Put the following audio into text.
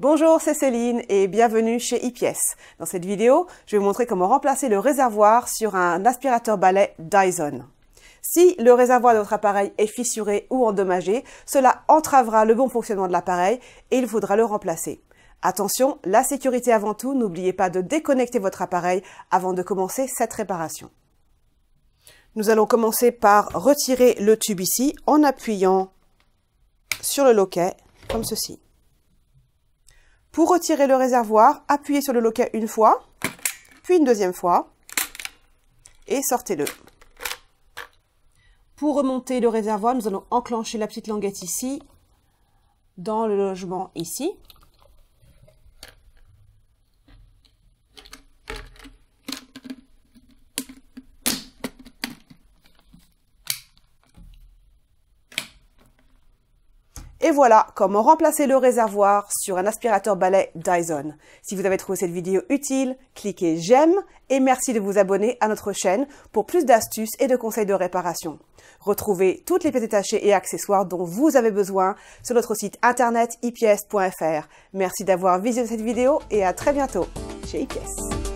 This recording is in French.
Bonjour, c'est Céline et bienvenue chez IPS. Dans cette vidéo, je vais vous montrer comment remplacer le réservoir sur un aspirateur balai Dyson. Si le réservoir de votre appareil est fissuré ou endommagé, cela entravera le bon fonctionnement de l'appareil et il faudra le remplacer. Attention, la sécurité avant tout, n'oubliez pas de déconnecter votre appareil avant de commencer cette réparation. Nous allons commencer par retirer le tube ici en appuyant sur le loquet comme ceci. Pour retirer le réservoir, appuyez sur le loquet une fois, puis une deuxième fois, et sortez-le. Pour remonter le réservoir, nous allons enclencher la petite languette ici, dans le logement ici, Et voilà comment remplacer le réservoir sur un aspirateur balai Dyson. Si vous avez trouvé cette vidéo utile, cliquez j'aime et merci de vous abonner à notre chaîne pour plus d'astuces et de conseils de réparation. Retrouvez toutes les pièces détachées et accessoires dont vous avez besoin sur notre site internet ips.fr. Merci d'avoir visionné cette vidéo et à très bientôt chez ips.